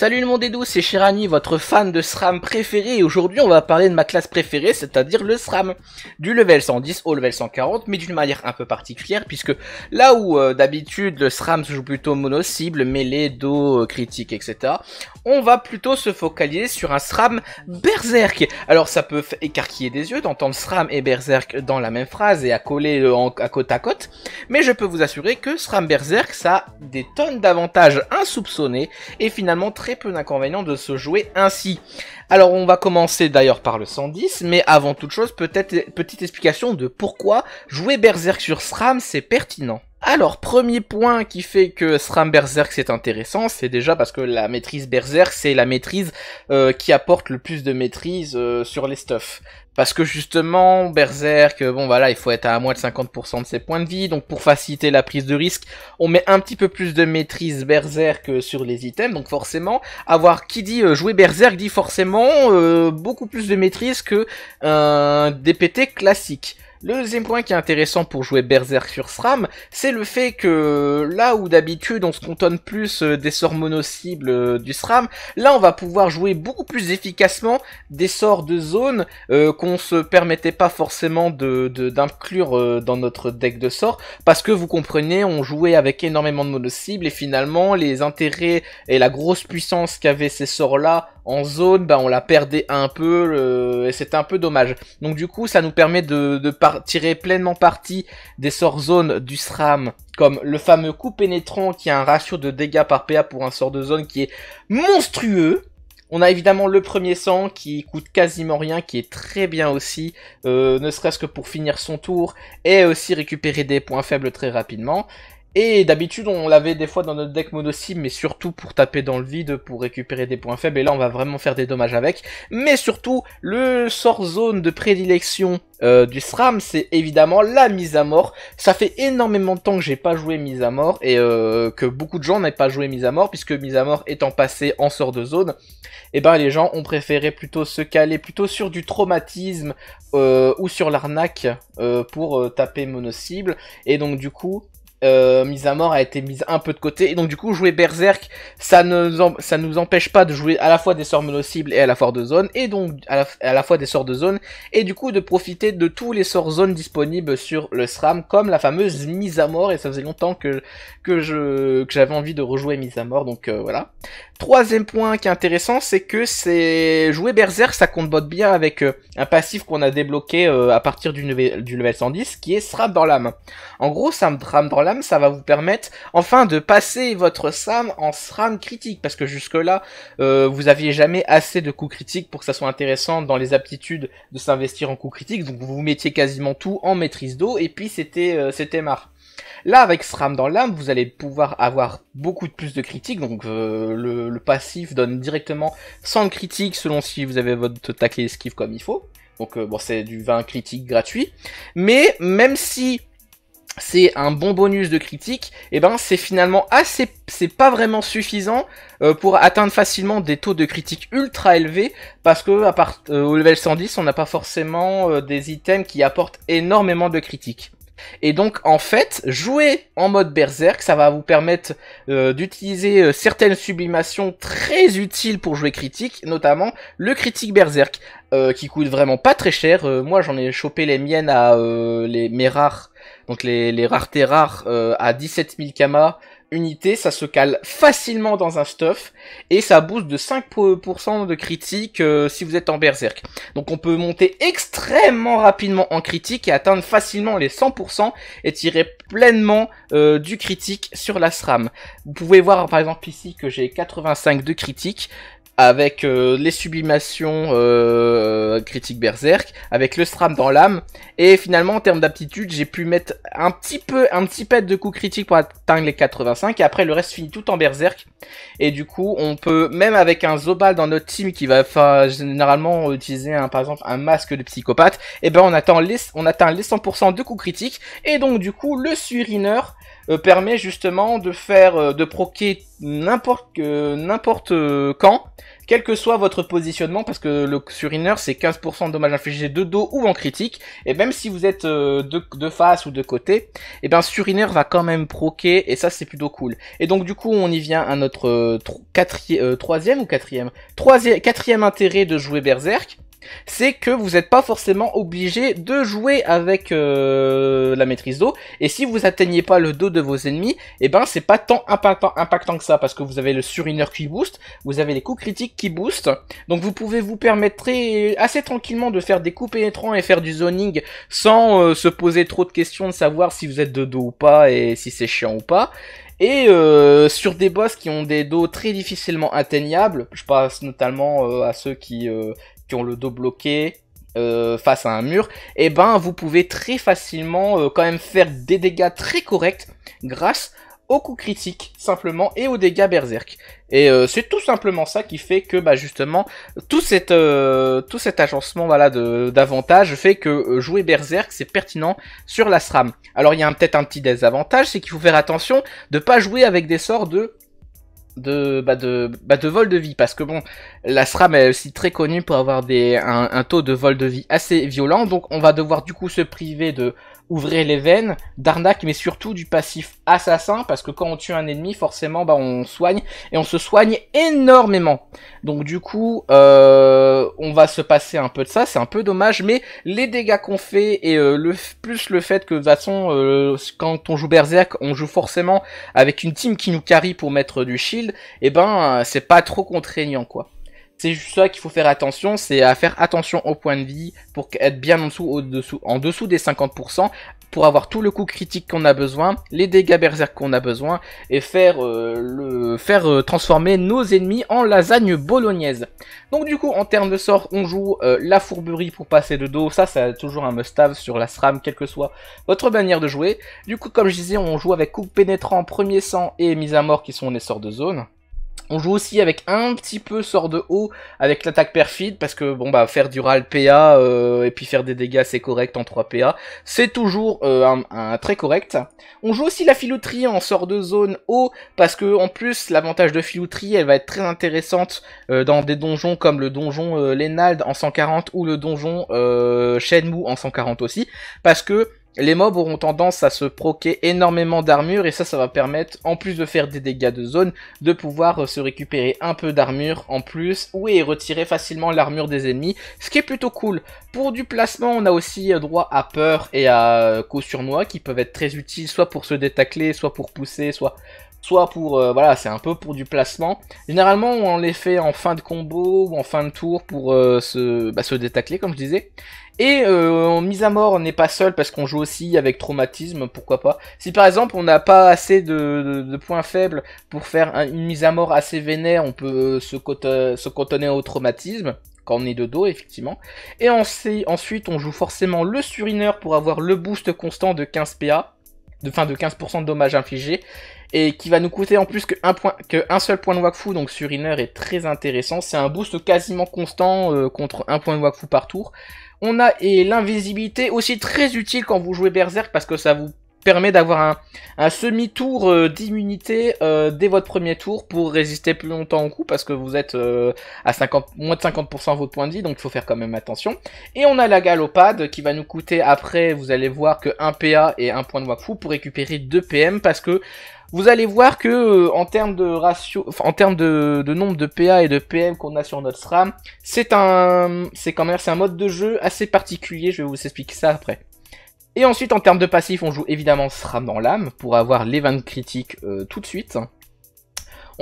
Salut le monde est doux, c'est Shirani, votre fan de SRAM préféré, et aujourd'hui on va parler de ma classe préférée, c'est-à-dire le SRAM. Du level 110 au level 140, mais d'une manière un peu particulière, puisque là où euh, d'habitude le SRAM se joue plutôt mono-cible, mêlée, dos, euh, critique, etc., on va plutôt se focaliser sur un SRAM berserk. Alors ça peut écarquiller des yeux d'entendre SRAM et berserk dans la même phrase et à coller à côte à côte, mais je peux vous assurer que SRAM berserk ça a des tonnes d'avantages insoupçonnés et finalement très peu d'inconvénients de se jouer ainsi. Alors on va commencer d'ailleurs par le 110, mais avant toute chose, peut-être petite explication de pourquoi jouer Berserk sur SRAM c'est pertinent. Alors, premier point qui fait que SRAM Berserk c'est intéressant, c'est déjà parce que la maîtrise Berserk c'est la maîtrise euh, qui apporte le plus de maîtrise euh, sur les stuffs. Parce que justement, Berserk, euh, bon voilà, il faut être à moins de 50% de ses points de vie, donc pour faciliter la prise de risque, on met un petit peu plus de maîtrise Berserk sur les items, donc forcément, avoir qui dit jouer Berserk dit forcément beaucoup plus de maîtrise que un DPT classique. Le deuxième point qui est intéressant pour jouer Berserk sur SRAM, c'est le fait que là où d'habitude on se contonne plus euh, des sorts mono-cibles euh, du SRAM, là on va pouvoir jouer beaucoup plus efficacement des sorts de zone euh, qu'on se permettait pas forcément d'inclure dans notre deck de sorts, parce que vous comprenez, on jouait avec énormément de mono-cibles et finalement les intérêts et la grosse puissance qu'avaient ces sorts-là en zone, bah, on la perdait un peu et c'était un peu dommage. Donc du coup ça nous permet de, de tirer pleinement parti des sorts zone du SRAM, comme le fameux coup pénétrant qui a un ratio de dégâts par PA pour un sort de zone qui est monstrueux. On a évidemment le premier sang qui coûte quasiment rien, qui est très bien aussi, euh, ne serait-ce que pour finir son tour et aussi récupérer des points faibles très rapidement. Et d'habitude, on l'avait des fois dans notre deck mono cible, mais surtout pour taper dans le vide, pour récupérer des points faibles. Et là, on va vraiment faire des dommages avec. Mais surtout, le sort zone de prédilection euh, du SRAM, c'est évidemment la mise à mort. Ça fait énormément de temps que j'ai pas joué mise à mort et euh, que beaucoup de gens n'avaient pas joué mise à mort, puisque mise à mort étant passé en sort de zone, et eh ben les gens ont préféré plutôt se caler plutôt sur du traumatisme euh, ou sur l'arnaque pour taper mono cible. Et donc du coup, euh, mise à mort a été mise un peu de côté. Et donc du coup, jouer Berserk, ça ne ça nous empêche pas de jouer à la fois des sorts mono-cibles et à la fois de zone, et donc à la, fois des sorts de zone, et du coup de profiter de tous les sorts zone disponibles sur le SRAM, comme la fameuse mise à mort, et ça faisait longtemps que, que je j'avais envie de rejouer mise à mort, donc euh, voilà. Troisième point qui est intéressant, c'est que c'est jouer Berserk, ça botte bien avec euh, un passif qu'on a débloqué à partir du, du level 110, qui est SRAM dans l'âme, En gros, SRAM dans l'âme ça va vous permettre enfin de passer votre SAM en SRAM critique, parce que jusque-là, euh, vous aviez jamais assez de coups critiques pour que ça soit intéressant dans les aptitudes de s'investir en coups critiques, donc vous vous mettiez quasiment tout en maîtrise d'eau, et puis c'était euh, c'était marre. Là, avec SRAM dans l'âme, vous allez pouvoir avoir beaucoup de plus de critiques. Donc, euh, le, passif donne directement 100 critiques selon si vous avez votre taquet esquive comme il faut. Donc, bon, c'est du vin critique gratuit. Mais même si c'est un bon bonus de critique, et eh ben c'est finalement assez, c'est pas vraiment suffisant euh, pour atteindre facilement des taux de critique ultra élevés, parce que à part, euh, au level 110, on n'a pas forcément euh, des items qui apportent énormément de critiques. Et donc en fait, jouer en mode berserk, ça va vous permettre euh, d'utiliser euh, certaines sublimations très utiles pour jouer critique, notamment le critique berserk, euh, qui coûte vraiment pas très cher. moi j'en ai chopé les miennes à les mes rares, donc les, les raretés rares à 17 000 kamas Unité, ça se cale facilement dans un stuff et ça booste de 5% de critique euh, si vous êtes en berserk. Donc on peut monter extrêmement rapidement en critique et atteindre facilement les 100% et tirer pleinement euh, du critique sur la SRAM. Vous pouvez voir par exemple ici que j'ai 85 de critique, avec euh, les sublimations euh, critique berserk, avec le stram dans l'âme, et finalement en termes d'aptitude j'ai pu mettre un petit peu, un petit pet de coups critique pour atteindre les 85, et après le reste finit tout en berserk, et du coup on peut, même avec un Zobal dans notre team qui va généralement utiliser un, par exemple un masque de psychopathe, et eh ben on, attend les, on atteint les 100% de coups critiques, et donc du coup le suiriner euh, permet justement de faire, euh, de proquer n'importe n'importe quand, quel que soit votre positionnement, parce que le Suriner c'est 15% de dommages infligés de dos ou en critique, et même si vous êtes euh, de, face ou de côté, et eh ben suriner va quand même proquer, et ça c'est plutôt cool. Et donc du coup on y vient à notre euh, euh, troisième ou quatrième Troisième, quatrième intérêt de jouer Berserk, c'est que vous n'êtes pas forcément obligé de jouer avec euh, la maîtrise d'eau. Et si vous atteignez pas le dos de vos ennemis, et eh ben c'est pas tant impactant, que ça parce que vous avez le surinner qui booste, vous avez les coups critiques qui boostent. Donc vous pouvez vous permettre assez tranquillement de faire des coups pénétrants et faire du zoning sans euh, se poser trop de questions de savoir si vous êtes de dos ou pas et si c'est chiant ou pas. Et euh, sur des boss qui ont des dos très difficilement atteignables, je passe notamment à ceux qui, qui ont le dos bloqué euh, face à un mur, et eh ben vous pouvez très facilement euh, quand même faire des dégâts très corrects grâce aux coups critiques simplement et aux dégâts berserk. Et euh, c'est tout simplement ça qui fait que bah justement tout cet tout cet agencement voilà d'avantages fait que jouer berserk c'est pertinent sur la SRAM. Alors il y a peut-être un petit désavantage, c'est qu'il faut faire attention de pas jouer avec des sorts de de, bah de, bah, de vol de vie parce que bon, la SRAM est aussi très connue pour avoir des, un, taux de vol de vie assez violent, donc on va devoir du coup se priver de ouvrez les veines, d'arnaque, mais surtout du passif assassin, parce que quand on tue un ennemi, forcément, bah, on soigne, et on se soigne énormément. Donc du coup, euh, on va se passer un peu de ça, c'est un peu dommage, mais les dégâts qu'on fait, et euh, le, plus le fait que, de toute façon, euh, quand on joue Berserk, on joue forcément avec une team qui nous carry pour mettre du shield, et ben, c'est pas trop contraignant, quoi. C'est juste ça qu'il faut faire attention, c'est à faire attention au point de vie pour être bien en dessous, au en dessous des 50% pour avoir tout le coup critique qu'on a besoin, les dégâts berserk qu'on a besoin et faire euh, le faire euh, transformer nos ennemis en lasagne bolognaise. Donc du coup en termes de sort on joue euh, la fourberie pour passer de dos, ça c'est toujours un must-have sur la SRAM quelle que soit votre manière de jouer. Du coup comme je disais on joue avec coup pénétrant, premier sang et mise à mort qui sont les sorts de zone. On joue aussi avec un petit peu sort de haut avec l'attaque perfide parce que bon bah faire du RAL PA euh, et puis faire des dégâts c'est correct en 3 PA, c'est toujours euh, un, très correct. On joue aussi la filouterie en sort de zone haut parce que en plus l'avantage de filouterie elle va être très intéressante euh, dans des donjons comme le donjon Lénald en 140 ou le donjon Shenmue en 140 aussi parce que les mobs auront tendance à se proquer énormément d'armure et ça, ça va permettre, en plus de faire des dégâts de zone, de pouvoir euh, se récupérer un peu d'armure en plus ou et retirer facilement l'armure des ennemis, ce qui est plutôt cool. Pour du placement, on a aussi euh, droit à peur et à euh, sur moi qui peuvent être très utiles soit pour se détacler, soit pour pousser, soit soit pour voilà c'est un peu pour du placement généralement on les fait en fin de combo ou en fin de tour pour se, bah, se détacler comme je disais et euh, en mise à mort, on n'est pas seul parce qu'on joue aussi avec traumatisme, pourquoi pas. Si par exemple on n'a pas assez de, points faibles pour faire une mise à mort assez vénère, on peut euh, se, cantonner au traumatisme quand on est de dos, effectivement. Et ensuite, on joue forcément le surineur pour avoir le boost constant de 15 PA, de, fin de 15% de dommages infligés, et qui va nous coûter en plus qu'un que seul point de Wakfu, donc surineur est très intéressant. C'est un boost quasiment constant euh, contre un point de Wakfu par tour. On a et l'invisibilité, aussi très utile quand vous jouez Berserk parce que ça vous permet d'avoir un, semi-tour euh, d'immunité euh, dès votre premier tour pour résister plus longtemps au coup parce que vous êtes euh, à 50, moins de 50% votre point de vie donc il faut faire quand même attention. Et on a la galopade qui va nous coûter après, vous allez voir que 1 PA et 1 point de fou pour récupérer 2 PM parce que vous allez voir que euh, en termes de ratio, en termes de, nombre de PA et de PM qu'on a sur notre SRAM, c'est un, c'est quand même c'est un mode de jeu assez particulier. Je vais vous expliquer ça après. Et ensuite, en termes de passif, on joue évidemment SRAM dans l'âme pour avoir les critique critiques euh, tout de suite.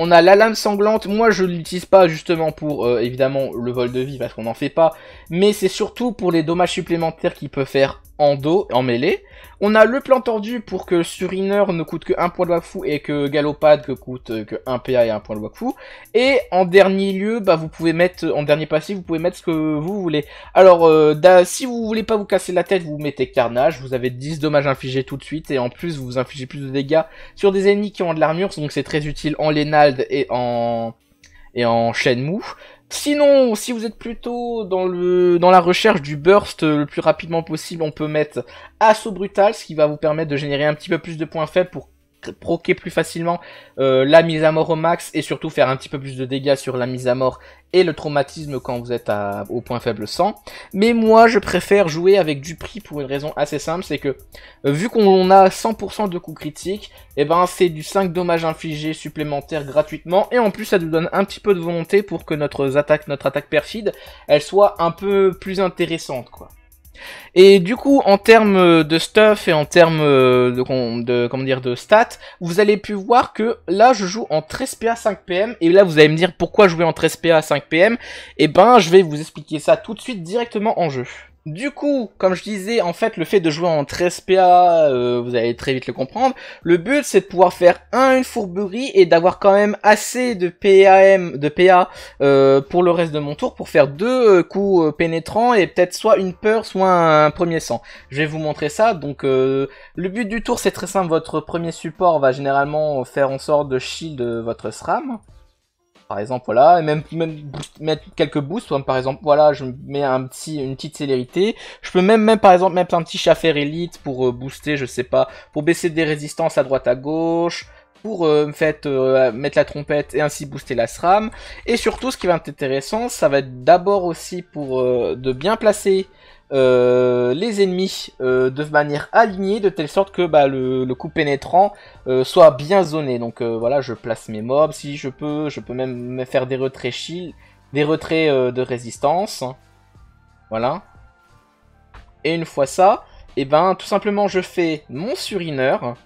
On a la lame sanglante, moi je l'utilise pas justement pour euh, évidemment le vol de vie parce qu'on n'en fait pas, mais c'est surtout pour les dommages supplémentaires qu'il peut faire en dos, en mêlée. On a le plan tordu pour que Suriner ne coûte que 1 point de Wakfu et que Galopad que coûte que 1 PA et un point de Wakfu. Et en dernier lieu, bah, vous pouvez mettre, en dernier passif, vous pouvez mettre ce que vous voulez. Alors, euh, si vous voulez pas vous casser la tête, vous mettez Carnage, vous avez 10 dommages infligés tout de suite et en plus vous infligez plus de dégâts sur des ennemis qui ont de l'armure, donc c'est très utile en Lénald et en, et en mou. Sinon, si vous êtes plutôt dans le dans la recherche du burst euh, le plus rapidement possible, on peut mettre assaut brutal, ce qui va vous permettre de générer un petit peu plus de points faibles pour proquer plus facilement euh, la mise à mort au max et surtout faire un petit peu plus de dégâts sur la mise à mort et le traumatisme quand vous êtes au point faible 100. Mais moi je préfère jouer avec du prix pour une raison assez simple, c'est que euh, vu qu'on a 100% de coups critiques, et eh ben c'est du 5 dommages infligés supplémentaires gratuitement et en plus ça nous donne un petit peu de volonté pour que notre attaque, notre attaque perfide, elle soit un peu plus intéressante quoi. Et du coup, en termes euh, de stuff et en termes euh, de, de, comment dire, de stats, vous allez pu voir que là, je joue en 13PA 5PM. Et là, vous allez me dire pourquoi jouer en 13PA 5PM. Et ben, je vais vous expliquer ça tout de suite directement en jeu. Du coup, comme je disais, en fait, le fait de jouer en 13 PA, euh, vous allez très vite le comprendre, le but c'est de pouvoir faire un, une fourberie et d'avoir quand même assez de PAM, de PA euh, pour le reste de mon tour pour faire deux euh, coups pénétrants et peut-être soit une peur, soit un premier sang. Je vais vous montrer ça, donc euh, le but du tour c'est très simple, votre premier support va généralement faire en sorte de shield votre SRAM. Par exemple, voilà, et même, mettre quelques boosts, par exemple, voilà, je mets un petit, une petite célérité. Je peux même, même par exemple, mettre un petit chafer élite pour euh, booster, je sais pas, pour baisser des résistances à droite à gauche, pour euh, fait, euh, mettre la trompette et ainsi booster la SRAM. Et surtout, ce qui va être intéressant, ça va être d'abord aussi pour de bien placer euh, les ennemis euh, de manière alignée de telle sorte que bah, le, coup pénétrant euh, soit bien zoné. Donc voilà, je place mes mobs si je peux, je peux même faire des retraits des retraits de résistance. Voilà. Et une fois ça, et eh ben tout simplement je fais mon surineur,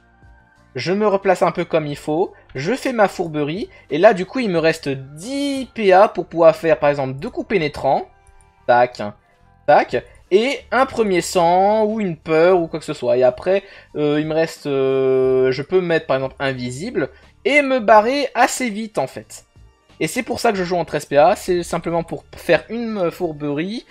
je me replace un peu comme il faut, je fais ma fourberie, et là du coup il me reste 10 PA pour pouvoir faire par exemple deux coups pénétrants. Tac, tac et un premier sang ou une peur ou quoi que ce soit. Et après, euh, il me reste, euh, je peux mettre par exemple invisible et me barrer assez vite en fait. Et c'est pour ça que je joue en 13 PA, c'est simplement pour faire une fourberie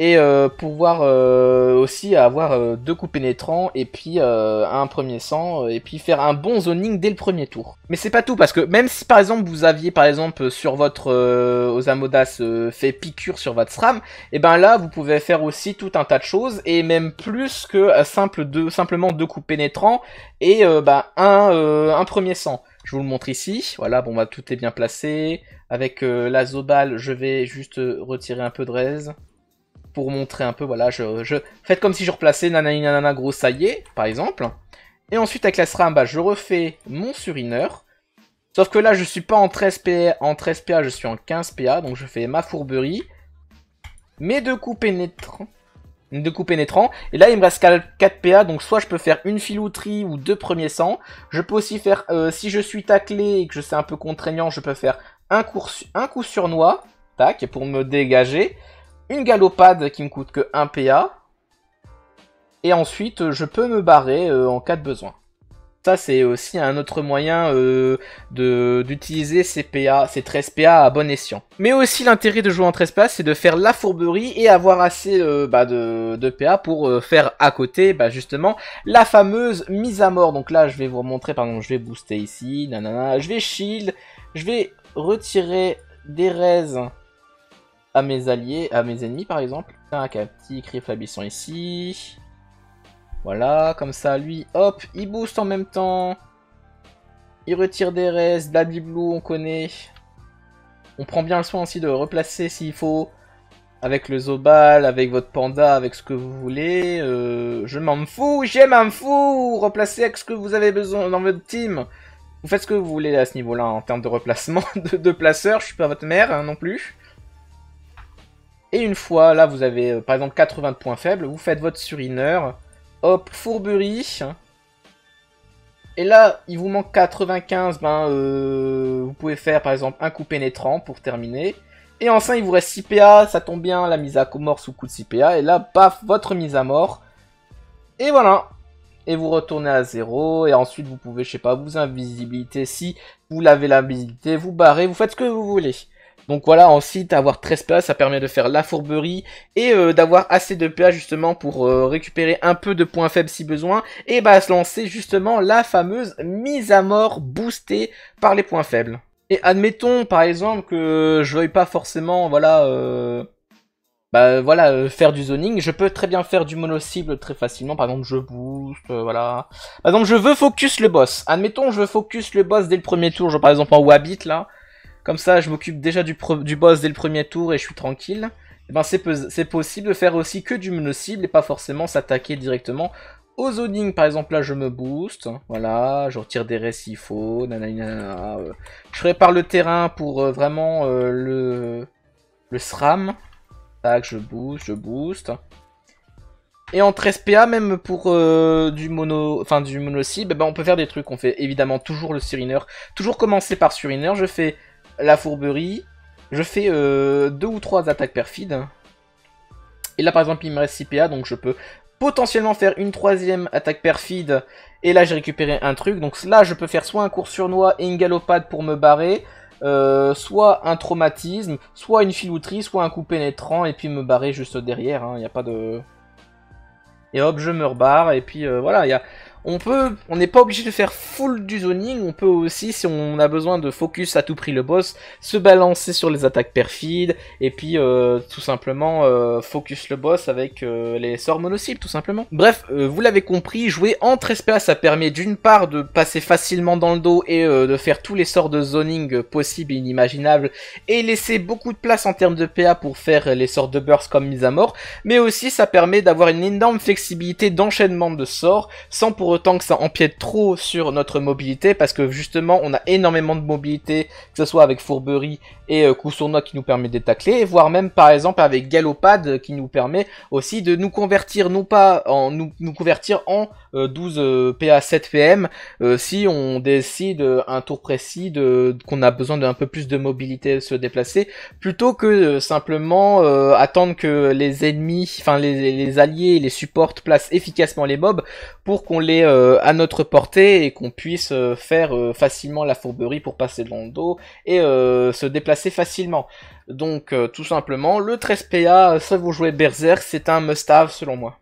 et euh, pouvoir euh, aussi avoir euh, deux coups pénétrants et puis un premier sang et puis faire un bon zoning dès le premier tour. Mais c'est pas tout parce que même si par exemple vous aviez par exemple sur votre Osamodas fait piqûre sur votre SRAM, et eh ben là vous pouvez faire aussi tout un tas de choses et même plus que simple deux, simplement deux coups pénétrants et bah, un, un premier sang. Je vous le montre ici. Voilà, bon bah tout est bien placé. Avec la Zobal, je vais juste retirer un peu de raise pour montrer un peu, voilà, je, je... faites comme si je replaçais nanani nanana gros ça y est, par exemple. Et ensuite avec la SRAM, bah, je refais mon surineur. Sauf que là, je suis pas en 13PA, en je suis en 15PA, donc je fais ma fourberie. Mes deux coups pénétrants. Deux coups pénétrants. Et là, il me reste 4PA, donc soit je peux faire une filouterie ou deux premiers sangs. Je peux aussi faire, euh, si je suis taclé et que je sais un peu contraignant, je peux faire un, un coup sur noix, tac, pour me dégager une galopade qui me coûte que 1 PA. Et ensuite, euh, je peux me barrer euh, en cas de besoin. Ça, c'est aussi un autre moyen euh, d'utiliser ces, 13 PA à bon escient. Mais aussi, l'intérêt de jouer en 13 PA, c'est de faire la fourberie et avoir assez bah, de, PA pour faire à côté, bah, justement, la fameuse mise à mort. Donc là, je vais vous montrer, pardon, je vais booster ici, nanana, je vais shield, je vais retirer des raises à mes alliés, à mes ennemis par exemple. un petit cri ici. Voilà, comme ça, lui, hop, il booste en même temps. Il retire des restes, Baby on connaît. On prend bien le soin aussi de replacer s'il faut. Avec le Zobal, avec votre panda, avec ce que vous voulez. Euh, je m'en fous, j'aime m'en fous Replacez avec ce que vous avez besoin dans votre team. Vous faites ce que vous voulez à ce niveau-là en termes de replacement de, placeur placeurs. Je suis pas votre mère hein, non plus. Et une fois, là, vous avez euh, par exemple 80 points faibles, vous faites votre surineur. Hop, fourberie. Et là, il vous manque 95, ben, euh, vous pouvez faire par exemple un coup pénétrant pour terminer. Et enfin, il vous reste 6 PA, ça tombe bien, la mise à mort sous coup de 6 PA. Et là, paf, votre mise à mort. Et voilà, et vous retournez à 0 et ensuite vous pouvez je sais pas vous invisibilité si vous l'avez l'invisibilité vous barrez vous faites ce que vous voulez donc voilà, ensuite, avoir 13 PA, ça permet de faire la fourberie et euh, d'avoir assez de PA justement pour euh, récupérer un peu de points faibles si besoin et bah se lancer justement la fameuse mise à mort boostée par les points faibles. Et admettons par exemple que je veuille pas forcément, voilà, euh, bah voilà, faire du zoning, je peux très bien faire du mono-cible très facilement, par exemple je booste, voilà. Par exemple je veux focus le boss, admettons je veux focus le boss dès le premier tour, Je par exemple en Wabbit, là, comme ça, je m'occupe déjà du, boss dès le premier tour et je suis tranquille. Et eh ben, c'est possible de faire aussi que du mono-cible et pas forcément s'attaquer directement au zoning. Par exemple, là, je me booste. Voilà, je retire des récifs. s'il faut. Je prépare le terrain pour euh, vraiment euh, le, le SRAM. Tac, je booste, je booste. Et en 13 PA, même pour euh, du mono, enfin du mono cible, eh ben, on peut faire des trucs. On fait évidemment toujours le suriner. Toujours commencer par suriner. Je fais la fourberie. Je fais euh, deux ou trois attaques perfides. Et là, par exemple, il me reste 6 donc je peux potentiellement faire une troisième attaque perfide. Et là, j'ai récupéré un truc. Donc là, je peux faire soit un cours noix et une galopade pour me barrer, euh, soit un traumatisme, soit une filouterie, soit un coup pénétrant, et puis me barrer juste derrière. Il hein. n'y a pas de... Et hop, je me rebarre, et puis euh, voilà, il y a... On peut, on n'est pas obligé de faire full du zoning, on peut aussi, si on a besoin de focus à tout prix le boss, se balancer sur les attaques perfides, et puis euh, tout simplement euh, focus le boss avec euh, les sorts monocibles tout simplement. Bref, vous l'avez compris, jouer entre SPA, ça permet d'une part de passer facilement dans le dos et de faire tous les sorts de zoning possibles et inimaginables, et laisser beaucoup de place en termes de PA pour faire les sorts de burst comme mise à mort, mais aussi ça permet d'avoir une énorme flexibilité d'enchaînement de sorts, sans pour autant que ça empiète trop sur notre mobilité, parce que justement, on a énormément de mobilité, que ce soit avec Fourberie et euh, qui nous permet d'étacler, voire même par exemple avec Galopade euh, qui nous permet aussi de nous convertir, non pas en nous, convertir en 12 PA 7 PM si on décide euh, un tour précis de qu'on a besoin d'un peu plus de mobilité se déplacer, plutôt que euh, simplement attendre que les ennemis, enfin les, les, alliés, les supports placent efficacement les mobs pour qu'on les euh, à notre portée et qu'on puisse euh, faire euh, facilement la fourberie pour passer dans le dos et se déplacer facilement. Donc tout simplement, le 13PA, ça vous jouez Berserk, c'est un must-have selon moi.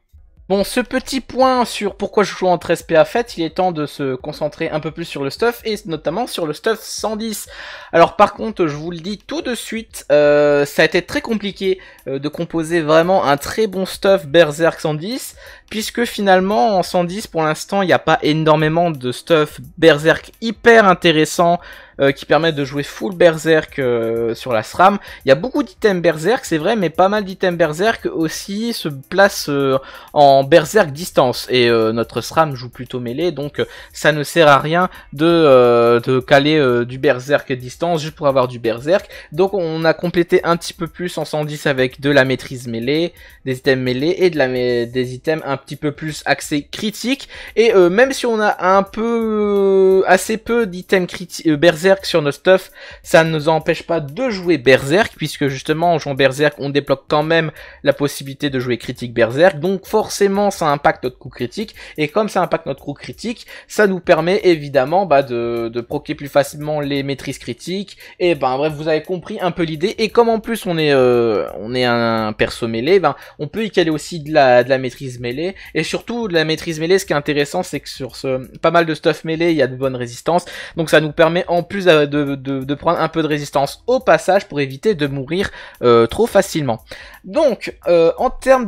Bon, ce petit point sur pourquoi je joue en 13 PA fait, il est temps de se concentrer un peu plus sur le stuff, et notamment sur le stuff 110. Alors par contre, je vous le dis tout de suite, euh, ça a été très compliqué euh, de composer vraiment un très bon stuff Berserk 110, puisque finalement en 110, pour l'instant, il n'y a pas énormément de stuff Berserk hyper intéressant euh, qui permet de jouer full berserk euh, sur la SRAM. Il y a beaucoup d'items berserk, c'est vrai, mais pas mal d'items berserk aussi se placent euh, en berserk distance. Et notre SRAM joue plutôt mêlée, donc ça ne sert à rien de, de caler du berserk distance juste pour avoir du berserk. Donc on a complété un petit peu plus en 110 avec de la maîtrise mêlée, des items mêlés et de la, des items un petit peu plus axés critique Et même si on a un peu assez peu d'items critiques berserk, sur nos stuff, ça ne nous empêche pas de jouer Berserk, puisque justement en jouant Berserk, on débloque quand même la possibilité de jouer critique Berserk, donc forcément ça impacte notre coup critique, et comme ça impacte notre coup critique, ça nous permet évidemment bah, de, proquer plus facilement les maîtrises critiques, et ben bref, vous avez compris un peu l'idée, et comme en plus on est, euh, on est un perso mêlé, ben, on peut y caler aussi de la, de la maîtrise mêlée, et surtout de la maîtrise mêlée, ce qui est intéressant, c'est que sur ce pas mal de stuff mêlé, il y a de bonnes résistances, donc ça nous permet en plus de, prendre un peu de résistance au passage pour éviter de mourir euh, trop facilement. Donc, euh, en termes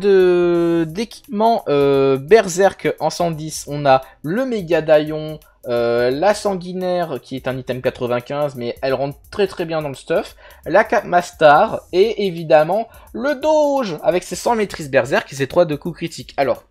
d'équipement euh, Berserk en 110, on a le daillon, euh, la sanguinaire qui est un item 95 mais elle rentre très très bien dans le stuff, la cap master et évidemment le doge avec ses 100 maîtrises berserk et ses 3 de coups critiques. Alors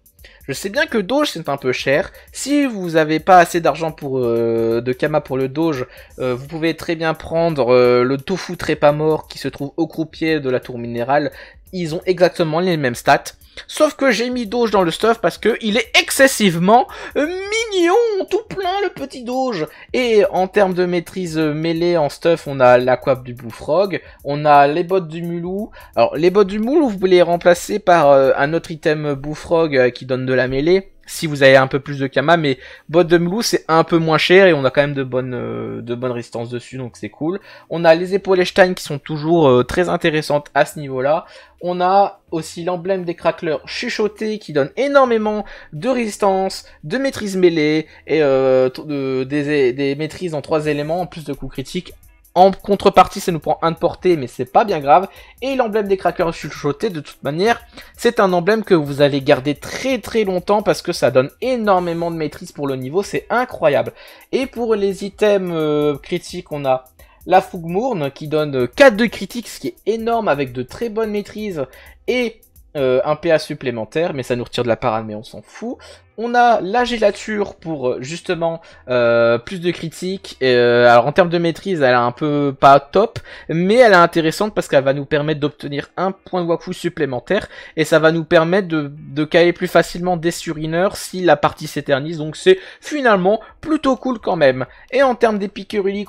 je sais bien que Doge c'est un peu cher. Si vous n'avez pas assez d'argent pour euh, de Kama pour le Doge, euh, vous pouvez très bien prendre euh, le Tofu Trépas Mort qui se trouve au croupier de la tour minérale. Ils ont exactement les mêmes stats. Sauf que j'ai mis Doge dans le stuff parce que il est excessivement euh, mignon, tout plein le petit Doge. Et en termes de maîtrise euh, mêlée en stuff, on a la du Boufrog, on a les bottes du Mulou. Alors les bottes du Mulou, vous pouvez les remplacer par euh, un autre item Boufrog qui donne de la mêlée si vous avez un peu plus de Kama, mais Bot de c'est un peu moins cher et on a quand même de bonnes, euh, de bonnes résistances dessus, donc c'est cool. On a les épaules Stein qui sont toujours euh, très intéressantes à ce niveau-là. On a aussi l'emblème des crackleurs chuchotés qui donne énormément de résistance, de maîtrise mêlée et euh, de, des, des, maîtrises en trois éléments en plus de coups critiques en contrepartie, ça nous prend un de portée, mais c'est pas bien grave. Et l'emblème des crackers chuchotés, de toute manière, c'est un emblème que vous allez garder très très longtemps parce que ça donne énormément de maîtrise pour le niveau, c'est incroyable. Et pour les items euh, critiques, on a la Fougmourne qui donne 4 de critiques, ce qui est énorme avec de très bonnes maîtrises et euh, un PA supplémentaire, mais ça nous retire de la parade, mais on s'en fout. On a la gélature pour euh, justement euh, plus de critiques. Euh, alors en termes de maîtrise, elle est un peu pas top, mais elle est intéressante parce qu'elle va nous permettre d'obtenir un point de waku supplémentaire et ça va nous permettre de, de plus facilement des surineurs si la partie s'éternise. Donc c'est finalement plutôt cool quand même. Et en termes des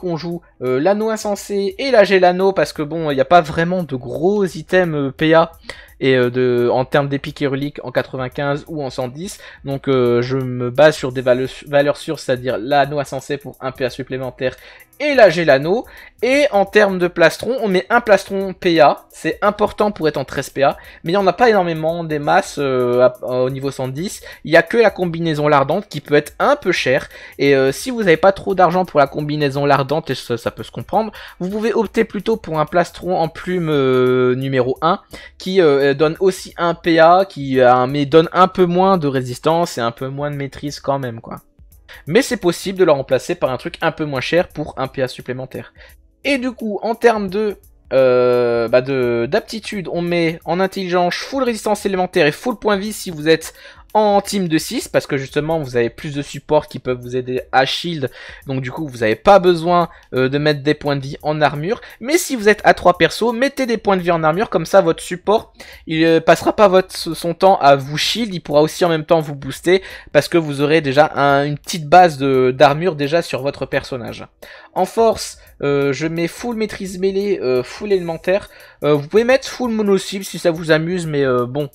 on joue l'anneau insensé et la gélano parce que bon, il n'y a pas vraiment de gros items PA et de en termes d'épique en 95 ou en 110. Donc je me base sur des valeurs, sûres, c'est-à-dire la noix censée pour un PA supplémentaire et la Gelano. Et en termes de plastron, on met un plastron PA. C'est important pour être en 13 PA. Mais il n'y en a pas énormément des masses euh, au niveau 110. Il n'y a que la combinaison lardante qui peut être un peu chère. Et euh, si vous n'avez pas trop d'argent pour la combinaison lardante, et ça, peut se comprendre, vous pouvez opter plutôt pour un plastron en plume euh, numéro 1 qui donne aussi un PA, qui mais donne un peu moins de résistance et un peu moins de maîtrise quand même quoi. Mais c'est possible de la remplacer par un truc un peu moins cher pour un PA supplémentaire. Et du coup, en termes euh, bah de d'aptitude, on met en intelligence full résistance élémentaire et full point vie si vous êtes en team de 6 parce que justement vous avez plus de supports qui peuvent vous aider à shield donc du coup vous n'avez pas besoin euh, de mettre des points de vie en armure mais si vous êtes à 3 persos mettez des points de vie en armure comme ça votre support il euh, passera pas votre, son temps à vous shield il pourra aussi en même temps vous booster parce que vous aurez déjà une petite base d'armure déjà sur votre personnage en force euh, je mets full maîtrise mêlée, euh, full élémentaire. Euh, vous pouvez mettre full mono cible si ça vous amuse, mais euh, bon,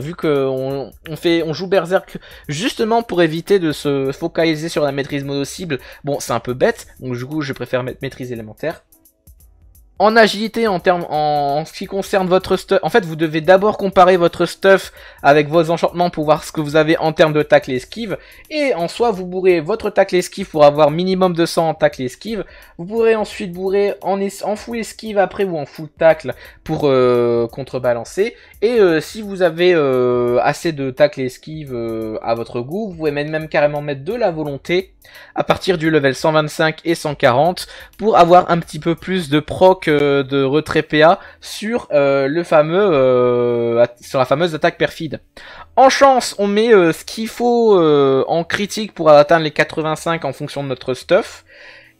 vu que on fait, on joue berserk justement pour éviter de se focaliser sur la maîtrise mono cible. Bon, c'est un peu bête, donc du coup, je préfère mettre maîtrise élémentaire en agilité en termes en, ce qui concerne votre stuff. En fait, vous devez d'abord comparer votre stuff avec vos enchantements pour voir ce que vous avez en termes de tacle et esquive. Et en soit vous bourrez votre tacle et esquive pour avoir minimum de 100 en tacle et esquive. Vous pourrez ensuite bourrer en, en full esquive après ou en full tacle pour euh, contrebalancer. Et euh, si vous avez euh, assez de tacle et esquive à votre goût, vous pouvez même, même carrément mettre de la volonté à partir du level 125 et 140 pour avoir un petit peu plus de proc de retrait PA sur euh, le fameux euh, sur la fameuse attaque perfide. En chance, on met euh, ce qu'il faut en critique pour atteindre les 85 en fonction de notre stuff.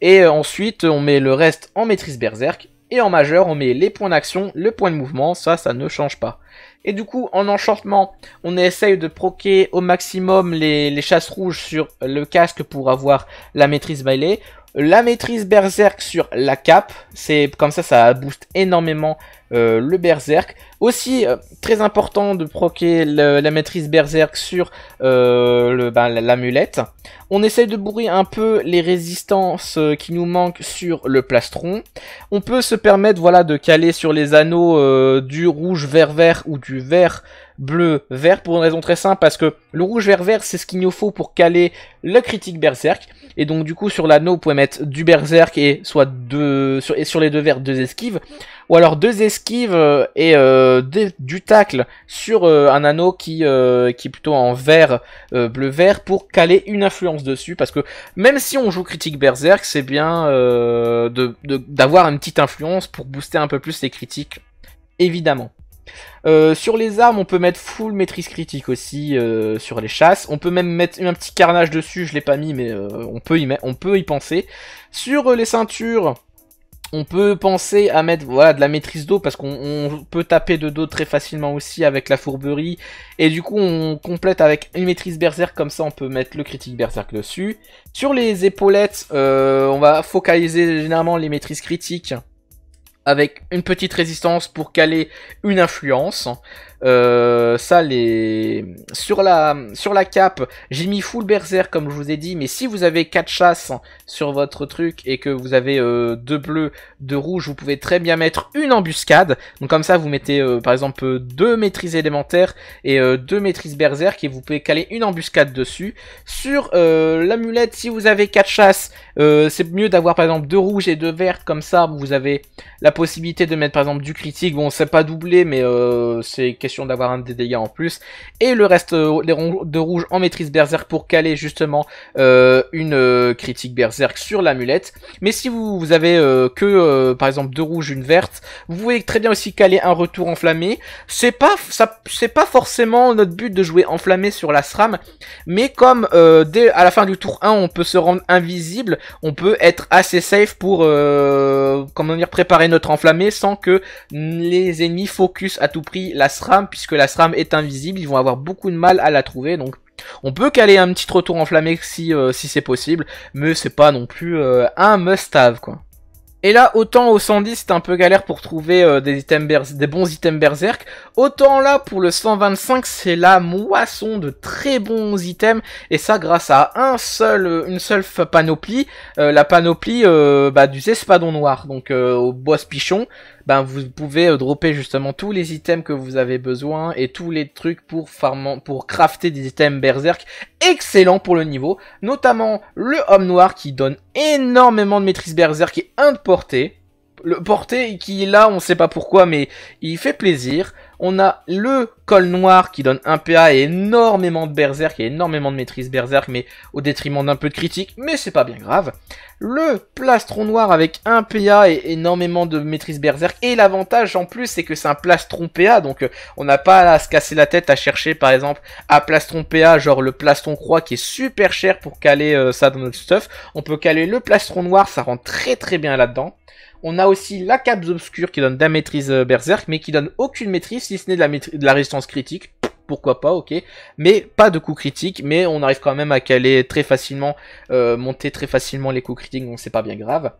Et ensuite, on met le reste en maîtrise berserk. Et en majeur, on met les points d'action, le point de mouvement, ça, ça ne change pas. Et du coup, en enchantement, on essaye de proquer au maximum les, chasses rouges sur le casque pour avoir la maîtrise melee, la maîtrise Berserk sur la cape, c'est comme ça, ça booste énormément euh, le Berserk. Aussi, euh, très important de proquer la maîtrise Berserk sur euh, ben, l'amulette. On essaye de bourrer un peu les résistances euh, qui nous manquent sur le plastron. On peut se permettre voilà, de caler sur les anneaux du rouge vert vert ou du vert bleu vert pour une raison très simple parce que le rouge vert vert c'est ce qu'il nous faut pour caler le critique berserk et donc du coup sur l'anneau vous pouvez mettre du berserk et soit deux sur, et sur les deux verts deux esquives ou alors deux esquives euh, et euh, du tacle sur euh, un anneau qui qui est plutôt en vert bleu vert pour caler une influence dessus parce que même si on joue critique berserk c'est bien d'avoir une petite influence pour booster un peu plus les critiques évidemment. Euh, sur les armes, on peut mettre full maîtrise critique aussi euh, sur les chasses. On peut même mettre un petit carnage dessus, je l'ai pas mis, mais euh, on, peut y on peut y penser. Sur les ceintures, on peut penser à mettre voilà de la maîtrise d'eau parce qu'on peut taper de dos très facilement aussi avec la fourberie et du coup on complète avec une maîtrise berserk comme ça on peut mettre le critique berserk dessus. Sur les épaulettes, on va focaliser généralement les maîtrises critiques avec une petite résistance pour caler une influence. Euh, ça, les... sur, la, sur la cape, j'ai mis full berserk comme je vous ai dit, mais si vous avez 4 chasses sur votre truc et que vous avez 2 euh, bleus, 2 rouges, vous pouvez très bien mettre une embuscade. Donc comme ça, vous mettez euh, par exemple deux maîtrises élémentaires et deux maîtrises berserk et vous pouvez caler une embuscade dessus. Sur l'amulette, si vous avez 4 chasses, c'est mieux d'avoir par exemple 2 rouges et 2 vertes, comme ça vous avez la possibilité de mettre par exemple du critique. Bon, c'est pas doublé, mais c'est d'avoir un des dégâts en plus. Et le reste euh, de rouge en maîtrise berserk pour caler justement euh, une euh, critique berserk sur l'amulette. Mais si vous, avez que par exemple deux rouges, une verte, vous pouvez très bien aussi caler un retour enflammé. C'est pas pas forcément notre but de jouer enflammé sur la SRAM, mais comme dès à la fin du tour 1 on peut se rendre invisible, on peut être assez safe pour comment dire préparer notre enflammé sans que les ennemis focus à tout prix la SRAM puisque la SRAM est invisible, ils vont avoir beaucoup de mal à la trouver, donc on peut caler un petit retour enflammé si, euh, si c'est possible, mais c'est pas non plus euh, un must-have, quoi. Et là, autant au 110, c'est un peu galère pour trouver euh, des, items des bons items berserk, autant là, pour le 125, c'est la moisson de très bons items, et ça grâce à un seul, une seule panoplie, la panoplie bah, du Espadon Noir, donc au Bois pichon, ben vous pouvez euh, dropper justement tous les items que vous avez besoin et tous les trucs pour farmant pour crafter des items berserk excellents pour le niveau, notamment le homme noir qui donne énormément de maîtrise berserk et un de portée. Le porté qui est là on sait pas pourquoi mais il fait plaisir. On a le col noir qui donne un PA et énormément de berserk et énormément de maîtrise berserk, mais au détriment d'un peu de critique, mais c'est pas bien grave. Le plastron noir avec un PA et énormément de maîtrise berserk, et l'avantage en plus c'est que c'est un plastron PA, donc euh, on n'a pas à se casser la tête à chercher par exemple à plastron PA, genre le plastron croix qui est super cher pour caler euh, ça dans notre stuff. On peut caler le plastron noir, ça rend très très bien là-dedans. On a aussi la cape Obscure qui donne de la maîtrise euh, Berserk, mais qui donne aucune maîtrise, si ce n'est de la, de résistance critique pourquoi pas, ok. Mais pas de coups critiques, mais on arrive quand même à caler très facilement, euh, monter très facilement les coups critiques, donc c'est pas bien grave.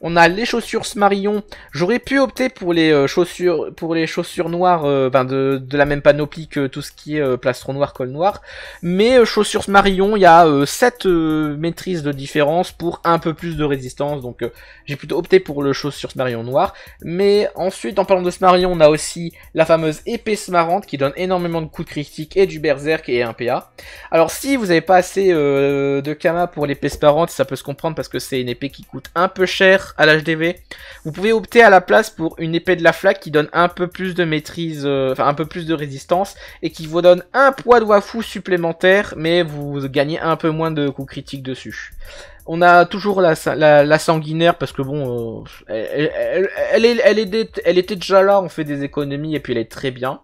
On a les chaussures Smarillon. J'aurais pu opter pour les euh, chaussures pour les chaussures noires, euh, ben de, la même panoplie que tout ce qui est euh, plastron noir, col noir. Mais chaussures Smarillon, il y a 7 maîtrises de différence pour un peu plus de résistance. Donc j'ai plutôt opté pour le chaussure Smarillon noir. Mais ensuite, en parlant de Smarillon, on a aussi la fameuse épée Smarante qui donne énormément de coups de critique et du berserk et un PA. Alors si vous n'avez pas assez de Kama pour l'épée Smarante, ça peut se comprendre parce que c'est une épée qui coûte un peu cher à l'HDV. Vous pouvez opter à la place pour une épée de la flaque qui donne un peu plus de maîtrise, euh, enfin un peu plus de résistance et qui vous donne un poids de wafou supplémentaire, mais vous gagnez un peu moins de coups critiques dessus. On a toujours la, la, sanguinaire parce que bon, euh, elle, elle, elle, est, elle, était déjà là, on fait des économies et puis elle est très bien.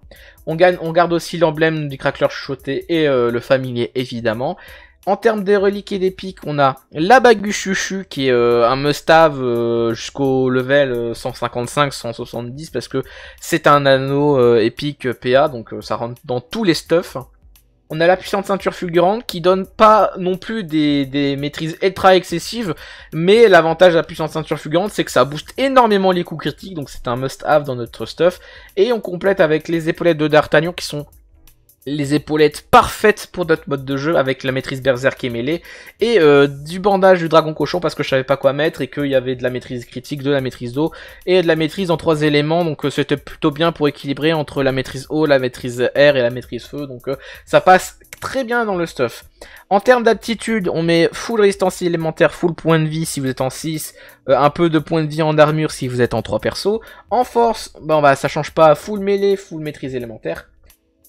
On, gagne, on garde aussi l'emblème du crackler chuchoté et euh, le familier évidemment. En termes des reliques et des pics, on a la chuchu qui est euh, un must have euh, jusqu'au level 155-170 euh, parce que c'est un anneau épique PA, donc ça rentre dans tous les stuffs. On a la puissante ceinture fulgurante qui donne pas non plus des, maîtrises ultra excessives, mais l'avantage de la puissante ceinture fulgurante c'est que ça booste énormément les coups critiques, donc c'est un must-have dans notre stuff. Et on complète avec les épaulettes de D'Artagnan qui sont les épaulettes parfaites pour notre mode de jeu avec la maîtrise berserk et mêlée et euh, du bandage du dragon cochon parce que je savais pas quoi mettre et qu'il y avait de la maîtrise critique, de la maîtrise d'eau et de la maîtrise en trois éléments donc euh, c'était plutôt bien pour équilibrer entre la maîtrise eau, la maîtrise air et la maîtrise feu donc euh, ça passe très bien dans le stuff. En termes d'aptitude, on met full résistance élémentaire, full point de vie si vous êtes en 6, un peu de point de vie en armure si vous êtes en 3 persos. En force, bon bah ça change pas, full mêlée, full maîtrise élémentaire.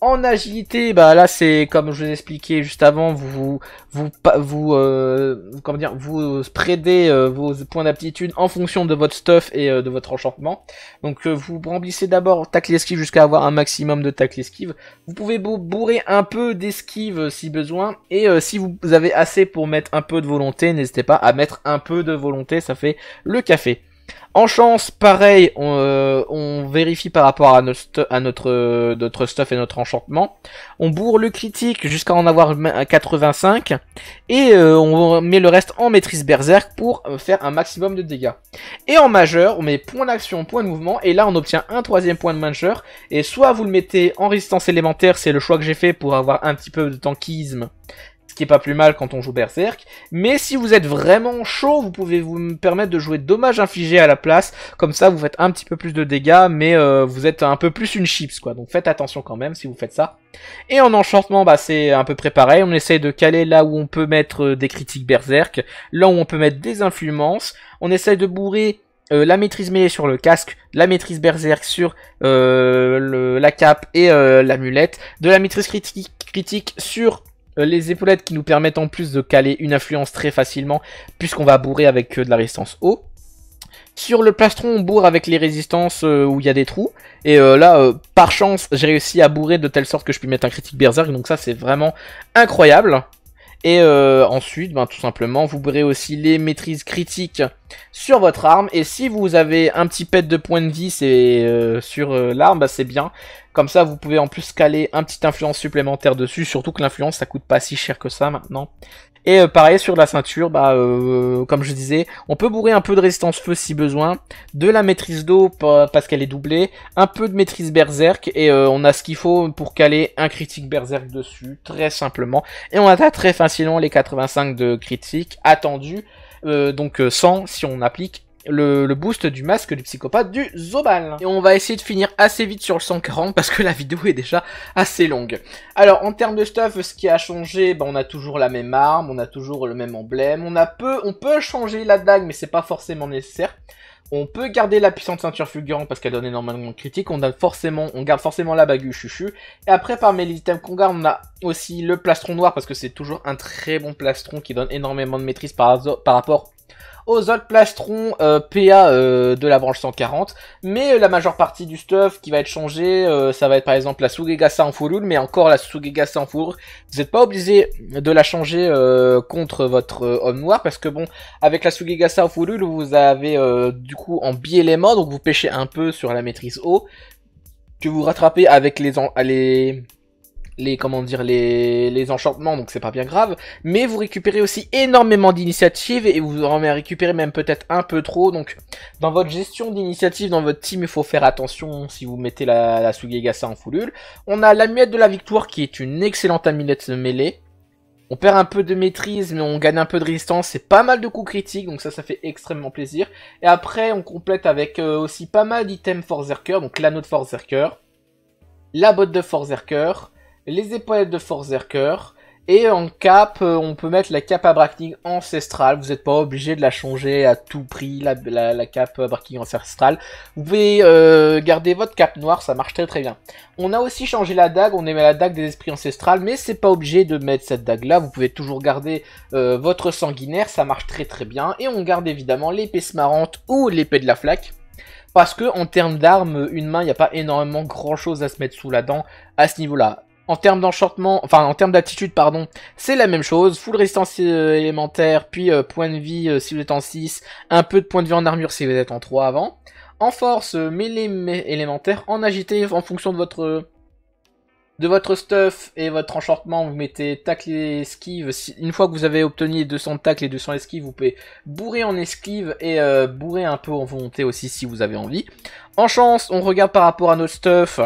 En agilité, bah là c'est comme je vous expliqué juste avant, vous vous vous, euh, comment dire, vous spreadez euh, vos points d'aptitude en fonction de votre stuff et euh, de votre enchantement. Donc vous remplissez d'abord tacle esquive jusqu'à avoir un maximum de tacle esquive. Vous pouvez bourrer un peu d'esquive si besoin et si vous avez assez pour mettre un peu de volonté, n'hésitez pas à mettre un peu de volonté, ça fait le café. En chance, pareil, euh, on, vérifie par rapport à, notre, notre, euh, notre stuff et notre enchantement. On bourre le critique jusqu'à en avoir 85. Et euh, on met le reste en maîtrise berserk pour faire un maximum de dégâts. Et en majeur, on met point d'action, point de mouvement. Et là, on obtient un troisième point de majeur. Et soit vous le mettez en résistance élémentaire, c'est le choix que j'ai fait pour avoir un petit peu de tankisme ce qui est pas plus mal quand on joue Berserk. Mais si vous êtes vraiment chaud, vous pouvez vous permettre de jouer Dommage infligé à la place, comme ça vous faites un petit peu plus de dégâts, mais euh, vous êtes un peu plus une chips quoi, donc faites attention quand même si vous faites ça. Et en enchantement, bah, c'est à peu près pareil, on essaye de caler là où on peut mettre euh, des critiques Berserk, là où on peut mettre des influences, on essaye de bourrer euh, la maîtrise mêlée sur le casque, la maîtrise berserk sur la cape et l'amulette, de la maîtrise critique, critique sur euh, les épaulettes qui nous permettent en plus de caler une influence très facilement, puisqu'on va bourrer avec euh, de la résistance haut. Sur le plastron, on bourre avec les résistances euh, où il y a des trous. Et là, par chance, j'ai réussi à bourrer de telle sorte que je puis mettre un critique berserk. Donc ça, c'est vraiment incroyable. Et euh, ensuite, ben, tout simplement, vous pourrez aussi les maîtrises critiques sur votre arme. Et si vous avez un petit pet de points de vie c'est euh, sur euh, l'arme, ben, c'est bien. Comme ça, vous pouvez en plus caler un petit influence supplémentaire dessus. Surtout que l'influence, ça coûte pas si cher que ça maintenant. Et euh, pareil sur la ceinture, bah, euh, comme je disais, on peut bourrer un peu de résistance feu si besoin, de la maîtrise d'eau parce qu'elle est doublée, un peu de maîtrise berserk et euh, on a ce qu'il faut pour caler un critique berserk dessus, très simplement. Et on atteint très facilement les 85 de critique attendus. donc 100 si on applique le, boost du masque du psychopathe du Zobal. Et on va essayer de finir assez vite sur le 140 parce que la vidéo est déjà assez longue. Alors en termes de stuff, ce qui a changé, ben, on a toujours la même arme, on a toujours le même emblème, on, a peu, on peut changer la dague mais c'est pas forcément nécessaire. On peut garder la puissante ceinture fulgurant parce qu'elle donne énormément de critiques. On, a forcément, on garde forcément la bague chuchu. Et après, parmi les items qu'on garde, on a aussi le plastron noir parce que c'est toujours un très bon plastron qui donne énormément de maîtrise par, par rapport aux autres plastrons euh, PA euh, de la branche 140. Mais euh, la majeure partie du stuff qui va être changé, ça va être par exemple la Sugegasa en fourrure, mais encore la Sugegasa en fourrure. Vous n'êtes pas obligé de la changer contre votre homme noir parce que bon, avec la Sugegasa en fourrure, vous avez du coup en biélément, donc vous pêchez un peu sur la maîtrise O. que vous rattrapez avec les, allez les les comment dire les, les enchantements donc c'est pas bien grave mais vous récupérez aussi énormément d'initiatives et vous en récupérez même peut-être un peu trop donc dans votre gestion d'initiative dans votre team il faut faire attention si vous mettez la, la ça en foulule on a l'amulette de la victoire qui est une excellente amulette de mêlée on perd un peu de maîtrise, mais on gagne un peu de résistance. Et pas mal de coups critiques, donc ça, ça fait extrêmement plaisir. Et après, on complète avec euh, aussi pas mal d'items Forzerker, donc l'anneau de Forzerker, la botte de Forzerker, les épaulettes de Forzerker. Et en cape, euh, on peut mettre la cape Abracting ancestrale. Vous n'êtes pas obligé de la changer à tout prix, la, la, la cape ancestrale. Vous pouvez euh, garder votre cape noire, ça marche très très bien. On a aussi changé la dague, on aimait la dague des esprits ancestrales, mais c'est pas obligé de mettre cette dague là. Vous pouvez toujours garder euh, votre sanguinaire, ça marche très très bien. Et on garde évidemment l'épée smarante ou l'épée de la flaque. Parce que en termes d'armes, une main, il n'y a pas énormément grand chose à se mettre sous la dent à ce niveau-là. En termes d'enchantement, enfin en termes d'attitude, pardon, c'est la même chose. Full résistance euh, élémentaire, puis euh, point de vie euh, si vous êtes en 6, un peu de point de vie en armure si vous êtes en 3 avant. En force, mêlée élémentaire, en agité en fonction de votre de votre stuff et votre enchantement, vous mettez tacle et esquive. Une fois que vous avez obtenu 200 tacles et 200 esquives, vous pouvez bourrer en esquive et bourrer un peu en volonté aussi si vous avez envie. En chance, on regarde par rapport à notre stuff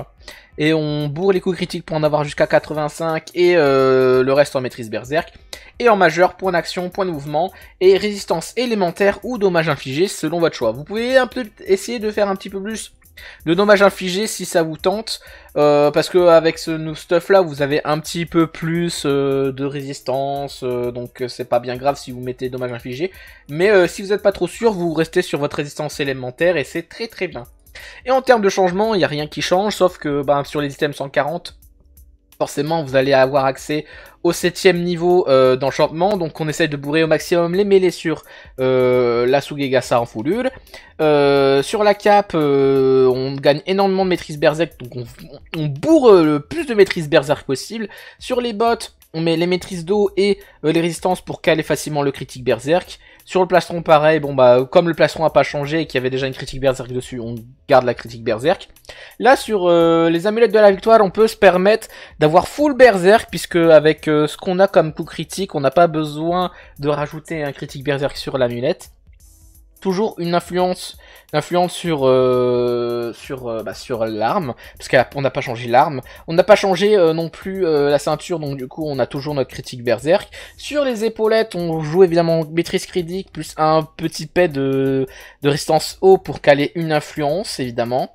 et on bourre les coups critiques pour en avoir jusqu'à 85 et euh, le reste en maîtrise berserk. Et en majeur, point d'action, point de mouvement et résistance élémentaire ou dommage infligé selon votre choix. Vous pouvez un peu essayer de faire un petit peu plus de dommage infligé si ça vous tente, euh, parce que avec ce stuff là vous avez un petit peu plus euh, de résistance, donc c'est pas bien grave si vous mettez dommage infligé. mais si vous n'êtes pas trop sûr vous restez sur votre résistance élémentaire et c'est très très bien. Et en termes de changement, il n'y a rien qui change, sauf que bah, sur les items 140, forcément vous allez avoir accès au 7 septième niveau euh, d'enchantement. Donc on essaye de bourrer au maximum les mêlées sur la euh, la Sugegasa en foulure. Euh, sur la cape, on gagne énormément de maîtrise berserk, donc on, on, bourre le plus de maîtrise berserk possible. Sur les bottes, on met les maîtrises d'eau et les résistances pour caler facilement le critique berserk. Sur le plastron, pareil, bon bah comme le plastron a pas changé et qu'il y avait déjà une critique berserk dessus, on garde la critique berserk. Là sur euh, les amulettes de la victoire, on peut se permettre d'avoir full berserk puisque avec euh, ce qu'on a comme coup critique, on n'a pas besoin de rajouter un critique berserk sur l'amulette toujours une influence, influence sur, euh, sur, euh, bah, sur l'arme, parce qu'on n'a pas changé l'arme. On n'a pas changé euh, non plus la ceinture, donc du coup on a toujours notre critique berserk. Sur les épaulettes, on joue évidemment maîtrise critique, plus un petit pet de, de résistance haut pour caler une influence, évidemment.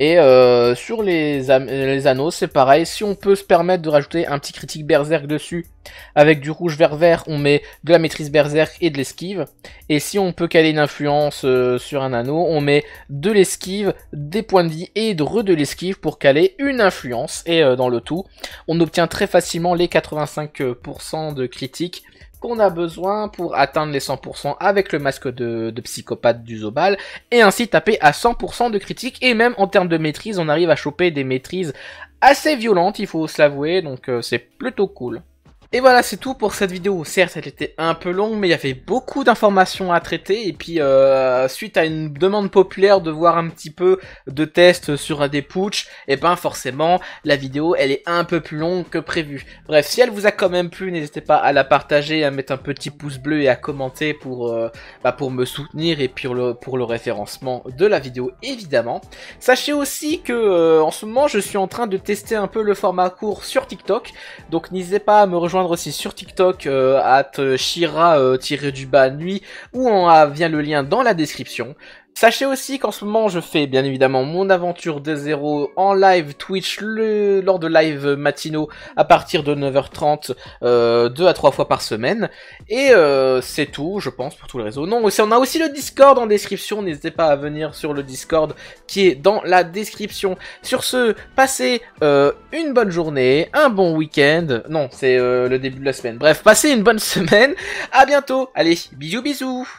Et euh, sur les, les anneaux, c'est pareil. Si on peut se permettre de rajouter un petit critique berserk dessus, avec du rouge vert vert, on met de la maîtrise berserk et de l'esquive. Et si on peut caler une influence euh, sur un anneau, on met de l'esquive, des points de vie et de re de l'esquive pour caler une influence. Et euh, dans le tout, on obtient très facilement les 85% de critiques qu'on a besoin pour atteindre les 100% avec le masque de, psychopathe du Zobal et ainsi taper à 100% de critiques, et même en termes de maîtrise on arrive à choper des maîtrises assez violentes il faut se l'avouer donc euh, c'est plutôt cool. Et voilà, c'est tout pour cette vidéo. Certes, elle était un peu longue, mais il y avait beaucoup d'informations à traiter. Et puis, euh, suite à une demande populaire de voir un petit peu de tests sur des putsch, et eh ben forcément, la vidéo, elle est un peu plus longue que prévu. Bref, si elle vous a quand même plu, n'hésitez pas à la partager, à mettre un petit pouce bleu et à commenter pour, euh, bah, pour me soutenir et pour le, pour le référencement de la vidéo, évidemment. Sachez aussi que euh, en ce moment, je suis en train de tester un peu le format court sur TikTok. Donc, n'hésitez pas à me rejoindre aussi sur TikTok euh, at Shira-du-bas euh, nuit ou on a, vient le lien dans la description. Sachez aussi qu'en ce moment, je fais bien évidemment mon aventure de zéro en live Twitch le... lors de live matinaux à partir de 9h30, euh, deux à trois fois par semaine. Et euh, c'est tout, je pense, pour tout le réseau. Non, aussi, on a aussi le Discord en description. N'hésitez pas à venir sur le Discord qui est dans la description. Sur ce, passez euh, une bonne journée, un bon week-end. Non, c'est euh, le début de la semaine. Bref, passez une bonne semaine. À bientôt. Allez, bisous, bisous.